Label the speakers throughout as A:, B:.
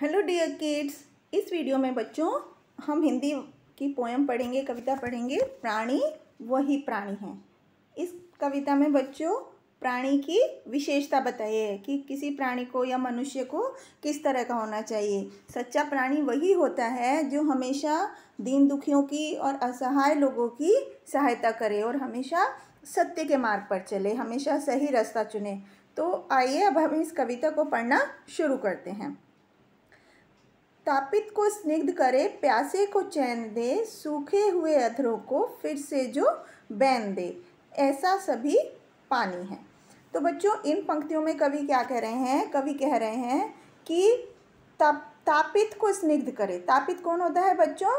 A: hello dear kids इस video में बच्चों हम हिंदी की पोएम पढ़ेंगे कविता पढ़ेंगे प्राणी वही प्राणी है इस कविता में बच्चों प्राणी की विशेषता बताइए कि किसी प्राणी को या मनुष्य को किस तरह का होना चाहिए सच्चा प्राणी वही होता है जो हमेशा दीन दुखियों की और असहाय लोगों की सहायता करे और हमेशा सत्य के मार्ग पर चले हमेशा सही रास्ता चुने तो आइए अब हम इस कविता को पढ़ना शुरू करते हैं तापित को स्निग्ध करे प्यासे को चैन दे सूखे हुए अधरों को फिर से जो बैन दे ऐसा सभी पानी है तो बच्चों इन पंक्तियों में कवि क्या कह रहे हैं कवि कह रहे हैं कि तप तापित को स्निग्ध करे तापित कौन होता है बच्चों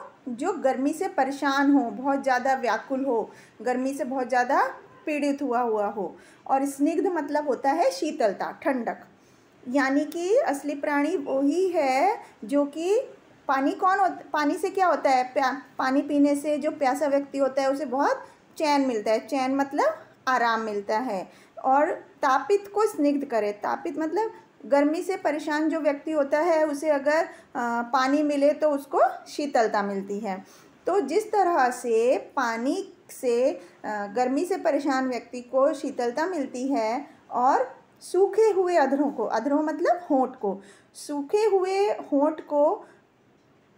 A: जो गर्मी से परेशान हो बहुत ज़्यादा व्याकुल हो गर्मी से बहुत ज़्यादा पीड़ित हुआ हुआ हो और स्निग्ध मतलब होता है शीतलता ठंडक यानी कि असली प्राणी वही है जो कि पानी कौन होता पानी से क्या होता है प्या पानी पीने से जो प्यासा व्यक्ति होता है उसे बहुत चैन मिलता है चैन मतलब आराम मिलता है और तापित को स्निग्ध करे तापित मतलब गर्मी से परेशान जो व्यक्ति होता है उसे अगर आ, पानी मिले तो उसको शीतलता मिलती है तो जिस तरह से पानी से गर्मी से परेशान व्यक्ति को शीतलता मिलती है और सूखे हुए अधरों को अधरों मतलब होंठ को सूखे हुए होंठ को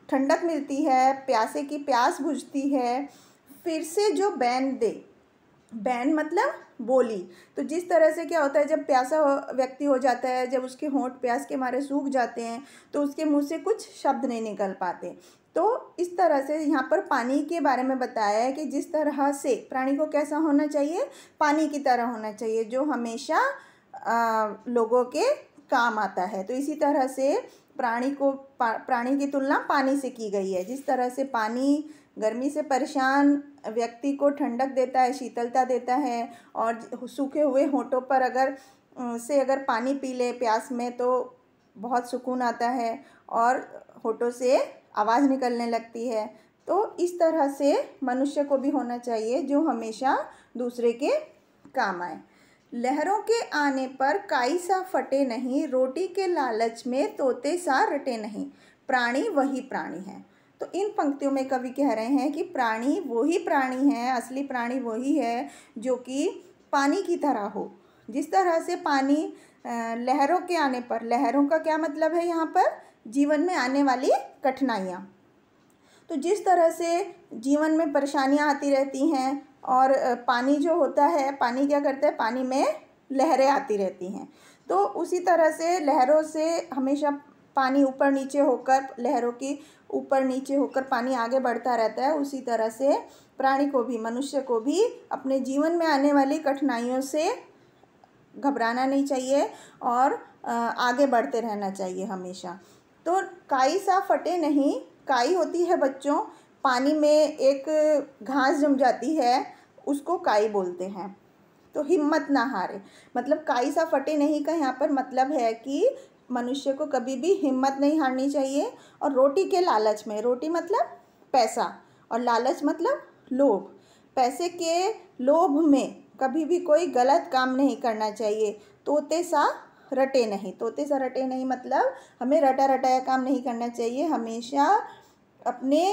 A: ठंडक मिलती है प्यासे की प्यास बुझती है फिर से जो बैन दे बैन मतलब बोली तो जिस तरह से क्या होता है जब प्यासा व्यक्ति हो जाता है जब उसके होंठ प्यास के मारे सूख जाते हैं तो उसके मुंह से कुछ शब्द नहीं निकल पाते तो इस तरह से यहाँ पर पानी के बारे में बताया है कि जिस तरह से प्राणी को कैसा होना चाहिए पानी की तरह होना चाहिए जो हमेशा लोगों के काम आता है तो इसी तरह से प्राणी को प्राणी की तुलना पानी से की गई है जिस तरह से पानी गर्मी से परेशान व्यक्ति को ठंडक देता है शीतलता देता है और सूखे हुए होठों पर अगर से अगर पानी पी ले प्यास में तो बहुत सुकून आता है और होठों से आवाज़ निकलने लगती है तो इस तरह से मनुष्य को भी होना चाहिए जो हमेशा दूसरे के काम आए लहरों के आने पर काई सा फटे नहीं रोटी के लालच में तोते सा रटे नहीं प्राणी वही प्राणी है तो इन पंक्तियों में कवि कह रहे हैं कि प्राणी वही प्राणी है असली प्राणी वही है जो कि पानी की तरह हो जिस तरह से पानी लहरों के आने पर लहरों का क्या मतलब है यहाँ पर जीवन में आने वाली कठिनाइयाँ तो जिस तरह से जीवन में परेशानियाँ आती रहती हैं और पानी जो होता है पानी क्या करता है पानी में लहरें आती रहती हैं तो उसी तरह से लहरों से हमेशा पानी ऊपर नीचे होकर लहरों की ऊपर नीचे होकर पानी आगे बढ़ता रहता है उसी तरह से प्राणी को भी मनुष्य को भी अपने जीवन में आने वाली कठिनाइयों से घबराना नहीं चाहिए और आगे बढ़ते रहना चाहिए हमेशा तो काई सा फटे नहीं काई होती है बच्चों पानी में एक घास जम जाती है उसको काई बोलते हैं तो हिम्मत ना हारे मतलब काई सा फटे नहीं का यहाँ पर मतलब है कि मनुष्य को कभी भी हिम्मत नहीं हारनी चाहिए और रोटी के लालच में रोटी मतलब पैसा और लालच मतलब लोभ पैसे के लोभ में कभी भी कोई गलत काम नहीं करना चाहिए तोते सा रटे नहीं तोते सा रटे नहीं मतलब हमें रटा रटाया काम नहीं करना चाहिए हमेशा अपने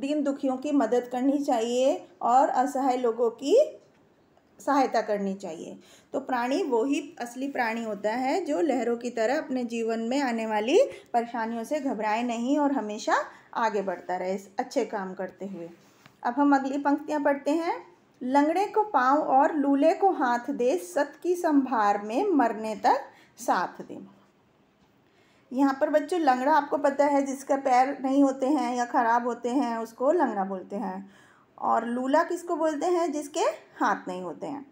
A: दीन दुखियों की मदद करनी चाहिए और असहाय लोगों की सहायता करनी चाहिए तो प्राणी वो ही असली प्राणी होता है जो लहरों की तरह अपने जीवन में आने वाली परेशानियों से घबराए नहीं और हमेशा आगे बढ़ता रहे अच्छे काम करते हुए अब हम अगली पंक्तियाँ पढ़ते हैं लंगड़े को पाँव और लूले को हाथ दे सत की संभार में मरने तक साथ दे यहाँ पर बच्चों लंगड़ा आपको पता है जिसका पैर नहीं होते हैं या ख़राब होते हैं उसको लंगड़ा बोलते हैं और लूला किसको बोलते हैं जिसके हाथ नहीं होते हैं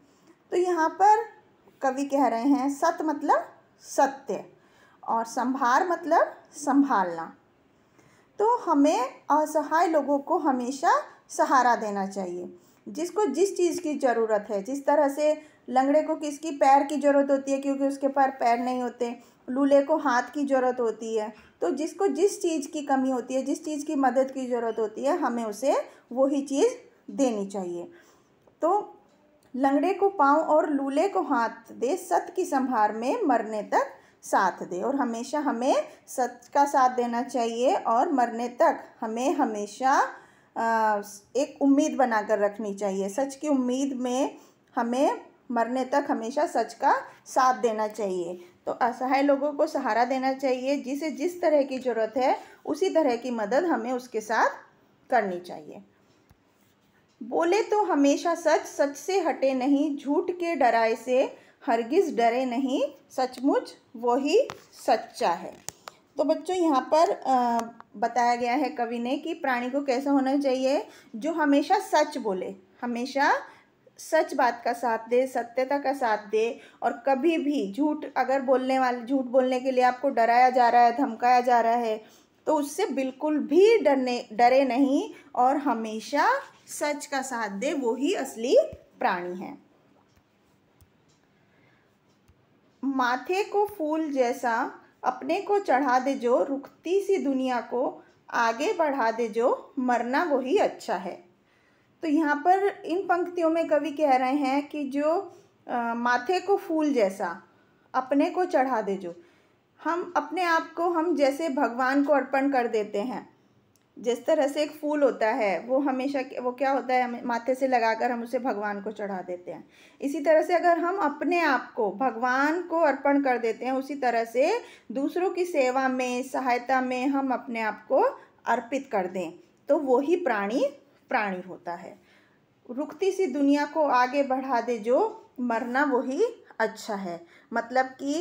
A: तो यहाँ पर कवि कह रहे हैं सत मतलब सत्य और संभार मतलब संभालना तो हमें असहाय लोगों को हमेशा सहारा देना चाहिए जिसको जिस चीज़ की ज़रूरत है जिस तरह से लंगड़े को किसकी पैर की ज़रूरत होती है क्योंकि उसके पैर पैर नहीं होते लूले को हाथ की ज़रूरत होती है तो जिसको जिस चीज़ की कमी होती है जिस चीज़ की मदद की ज़रूरत होती है हमें उसे वही चीज़ देनी चाहिए तो लंगड़े को पाँव और लूले को हाथ दे सत की संभार में मरने तक साथ दे और हमेशा हमें सच का साथ देना चाहिए और मरने तक हमें हमेशा एक उम्मीद बनाकर रखनी चाहिए सच की उम्मीद में हमें मरने तक हमेशा सच का साथ देना चाहिए तो असहाय लोगों को सहारा देना चाहिए जिसे जिस तरह की ज़रूरत है उसी तरह की मदद हमें उसके साथ करनी चाहिए बोले तो हमेशा सच सच से हटे नहीं झूठ के डराए से हरगिज़ डरे नहीं सचमुच वो ही सच्चा है तो बच्चों यहाँ पर बताया गया है कवि ने कि प्राणी को कैसा होना चाहिए जो हमेशा सच बोले हमेशा सच बात का साथ दे सत्यता का साथ दे और कभी भी झूठ अगर बोलने वाले झूठ बोलने के लिए आपको डराया जा रहा है धमकाया जा रहा है तो उससे बिल्कुल भी डरने डरे नहीं और हमेशा सच का साथ दे वो ही असली प्राणी है माथे को फूल जैसा अपने को चढ़ा दे जो रुकती सी दुनिया को आगे बढ़ा दे जो मरना वही अच्छा है तो यहाँ पर इन पंक्तियों में कवि कह रहे हैं कि जो आ, माथे को फूल जैसा अपने को चढ़ा दे जो हम अपने आप को हम जैसे भगवान को अर्पण कर देते हैं जिस तरह से एक फूल होता है वो हमेशा वो क्या होता है माथे से लगाकर हम उसे भगवान को चढ़ा देते हैं इसी तरह से अगर हम अपने आप को भगवान को अर्पण कर देते हैं उसी तरह से दूसरों की सेवा में सहायता में हम अपने आप को अर्पित कर दें तो वही प्राणी प्राणी होता है रुकती सी दुनिया को आगे बढ़ा दे जो मरना वही अच्छा है मतलब कि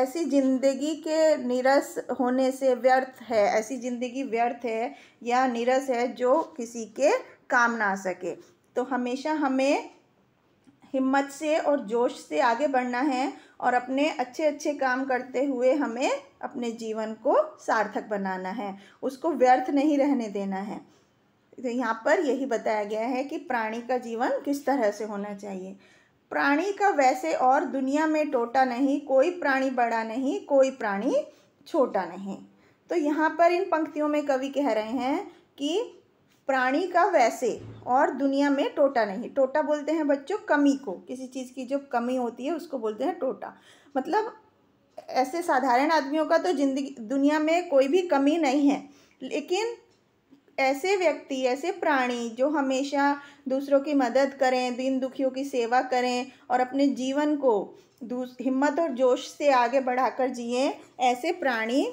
A: ऐसी ज़िंदगी के निरस होने से व्यर्थ है ऐसी ज़िंदगी व्यर्थ है या निरस है जो किसी के काम ना आ सके तो हमेशा हमें हिम्मत से और जोश से आगे बढ़ना है और अपने अच्छे अच्छे काम करते हुए हमें अपने जीवन को सार्थक बनाना है उसको व्यर्थ नहीं रहने देना है तो यहाँ पर यही बताया गया है कि प्राणी का जीवन किस तरह से होना चाहिए प्राणी का वैसे और दुनिया में टोटा नहीं कोई प्राणी बड़ा नहीं कोई प्राणी छोटा नहीं तो यहाँ पर इन पंक्तियों में कवि कह रहे हैं कि प्राणी का वैसे और दुनिया में टोटा नहीं टोटा बोलते हैं बच्चों कमी को किसी चीज़ की जो कमी होती है उसको बोलते हैं टोटा मतलब ऐसे साधारण आदमियों का तो जिंदगी दुनिया में कोई भी कमी नहीं है लेकिन ऐसे व्यक्ति ऐसे प्राणी जो हमेशा दूसरों की मदद करें दीन दुखियों की सेवा करें और अपने जीवन को हिम्मत और जोश से आगे बढ़ाकर जिए ऐसे प्राणी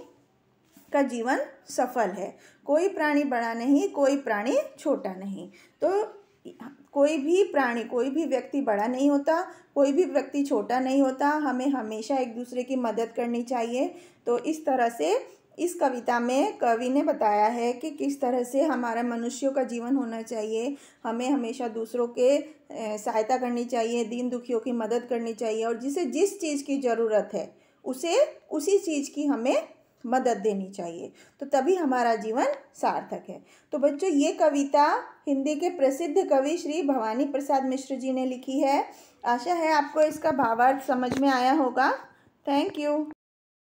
A: का जीवन सफल है कोई प्राणी बड़ा नहीं कोई प्राणी छोटा नहीं तो कोई भी प्राणी कोई भी व्यक्ति बड़ा नहीं होता कोई भी व्यक्ति छोटा नहीं होता हमें हमेशा एक दूसरे की मदद करनी चाहिए तो इस तरह से इस कविता में कवि ने बताया है कि किस तरह से हमारा मनुष्यों का जीवन होना चाहिए हमें हमेशा दूसरों के सहायता करनी चाहिए दीन दुखियों की मदद करनी चाहिए और जिसे जिस चीज़ की ज़रूरत है उसे उसी चीज़ की हमें मदद देनी चाहिए तो तभी हमारा जीवन सार्थक है तो बच्चों ये कविता हिंदी के प्रसिद्ध कवि श्री भवानी प्रसाद मिश्र जी ने लिखी है आशा है आपको इसका भावार्थ समझ में आया होगा थैंक यू